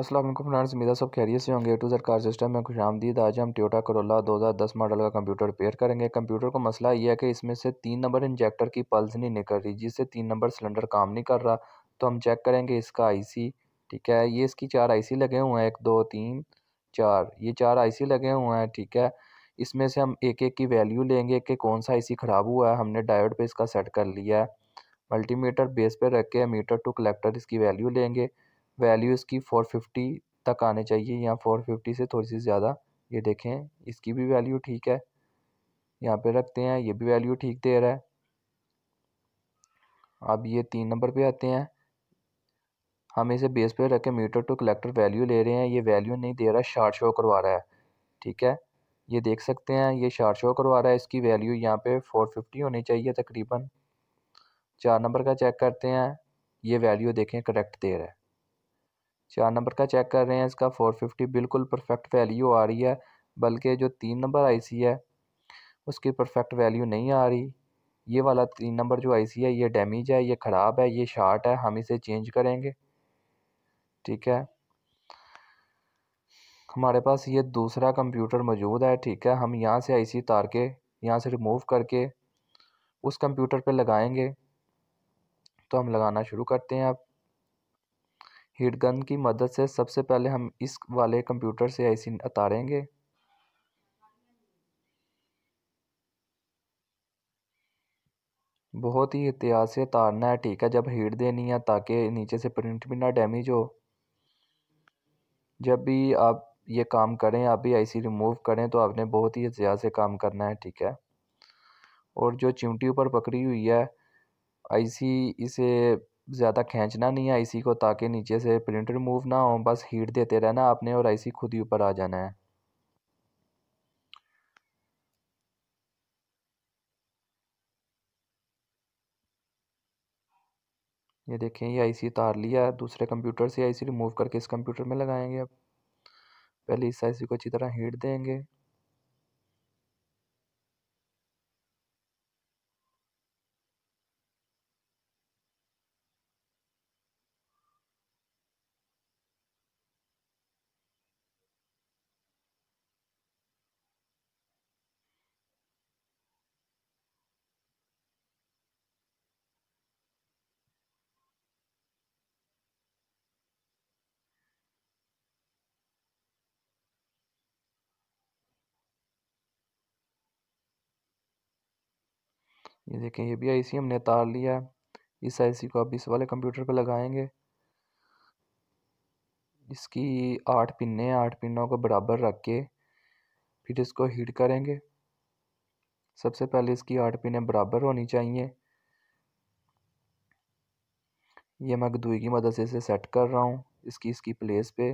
Aslam friends मीदा सब खैरियत से होंगे टू जर कार सिस्टम में खुश आमदीद आज हम ट्योटा करोला 2010 मॉडल का कंप्यूटर रिपेयर करेंगे कंप्यूटर को मसला यह है कि इसमें से तीन नंबर इंजेक्टर की पल्स नहीं निकल रही जिससे तीन नंबर सिलेंडर काम नहीं कर रहा तो हम चेक करेंगे इसका आईसी ठीक है ये इसकी चार सी लगे हुए हैं एक दो तीन चार ये चार सी लगे हुए हैं ठीक है इसमें से हम एक एक की वैल्यू लेंगे कि कौन सा सी ख़राब हुआ है हमने डायोड पर इसका सेट कर लिया है मल्टीमीटर बेस पर रख के मीटर टू कलेक्टर इसकी वैल्यू लेंगे वैल्यू इसकी फ़ोर फिफ्टी तक आने चाहिए यहाँ फ़ोर फिफ्टी से थोड़ी सी ज़्यादा ये देखें इसकी भी वैल्यू ठीक है यहाँ पे रखते हैं ये भी वैल्यू ठीक दे रहा है अब ये तीन नंबर पे आते हैं हम इसे बेस पे रख के मीटर टू कलेक्टर वैल्यू ले रहे हैं ये वैल्यू नहीं दे रहा शार्ट शो करवा रहा है ठीक है ये देख सकते हैं ये शार्ट शो करवा रहा है इसकी वैल्यू यहाँ पे फोर फिफ्टी होनी चाहिए तकरीबन चार नंबर का चेक करते हैं ये वैल्यू देखें करेक्ट दे रहा है चार नंबर का चेक कर रहे हैं इसका फोर फिफ्टी बिल्कुल परफेक्ट वैल्यू आ रही है बल्कि जो तीन नंबर आईसी है उसकी परफेक्ट वैल्यू नहीं आ रही ये वाला तीन नंबर जो आईसी है ये डैमेज है ये ख़राब है ये शार्ट है हम इसे चेंज करेंगे ठीक है हमारे पास ये दूसरा कंप्यूटर मौजूद है ठीक है हम यहाँ से आईसी तार के यहाँ से रिमूव करके उस कंप्यूटर पे लगाएंगे तो हम लगाना शुरू करते हैं अब हीट गन की मदद से सबसे पहले हम इस वाले कंप्यूटर से आईसी उतारेंगे बहुत ही एहतियात से उतारना है ठीक है जब हीट देनी है ताकि नीचे से प्रिंट भी ना डैमेज हो जब भी आप ये काम करें आप भी आईसी रिमूव करें तो आपने बहुत ही एहतियात से काम करना है ठीक है और जो चिमटी ऊपर पकड़ी हुई है आईसी इसे ज़्यादा खींचना नहीं है आईसी को ताकि नीचे से प्रिंट रिमूव ना हो बस हीट देते रहना आपने और आईसी खुद ही ऊपर आ जाना है ये देखें ये आईसी उतार लिया दूसरे कंप्यूटर से आईसी रिमूव करके इस कंप्यूटर में लगाएंगे अब पहले इस आईसी को अच्छी तरह हीट देंगे ये देखें ये भी आईसी हमने तार लिया है इस आईसी को आप इस वाले कंप्यूटर पर लगाएंगे इसकी आठ पिन्ने आठ पिनों को बराबर रख के फिर इसको हीट करेंगे सबसे पहले इसकी आठ पिन्ने बराबर होनी चाहिए ये मैं दुई की मदद से इसे सेट कर रहा हूँ इसकी इसकी प्लेस पे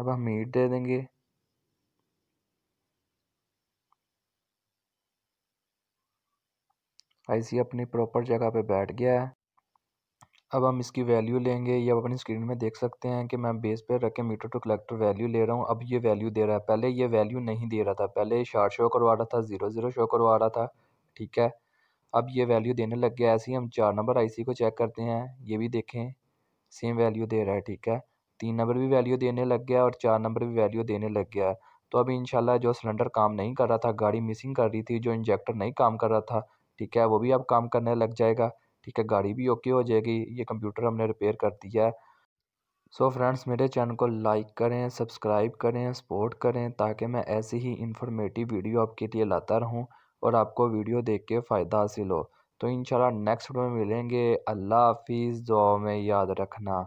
अब हम मीट दे देंगे आईसी अपनी प्रॉपर जगह पे बैठ गया है अब हम इसकी वैल्यू लेंगे ये आप अपनी स्क्रीन में देख सकते हैं कि मैं बेस पे रख के मीटर टू कलेक्टर वैल्यू ले रहा हूँ अब ये वैल्यू दे रहा है पहले ये वैल्यू नहीं दे रहा था पहले शार्ट शो करवा रहा था ज़ीरो ज़ीरो शो करवा रहा था ठीक है अब ये वैल्यू देने लग गया ऐसे ही हम चार नंबर आई को चेक करते हैं ये भी देखें सेम वैल्यू दे रहा है ठीक है तीन नंबर भी वैल्यू देने लग गया और चार नंबर भी वैल्यू देने लग गया तो अभी इंशाल्लाह जो सिलेंडर काम नहीं कर रहा था गाड़ी मिसिंग कर रही थी जो इंजेक्टर नहीं काम कर रहा था ठीक है वो भी अब काम करने लग जाएगा ठीक है गाड़ी भी ओके हो जाएगी ये कंप्यूटर हमने रिपेयर कर दिया है सो so फ्रेंड्स मेरे चैनल को लाइक करें सब्सक्राइब करें सपोर्ट करें ताकि मैं ऐसी ही इंफॉर्मेटिव वीडियो आपके लिए लाता रहूं और आपको वीडियो देख के फ़ायदा हासिल हो तो इंशाल्लाह नेक्स्ट वीडियो में मिलेंगे अल्लाह हाफिज़ दुआ में याद रखना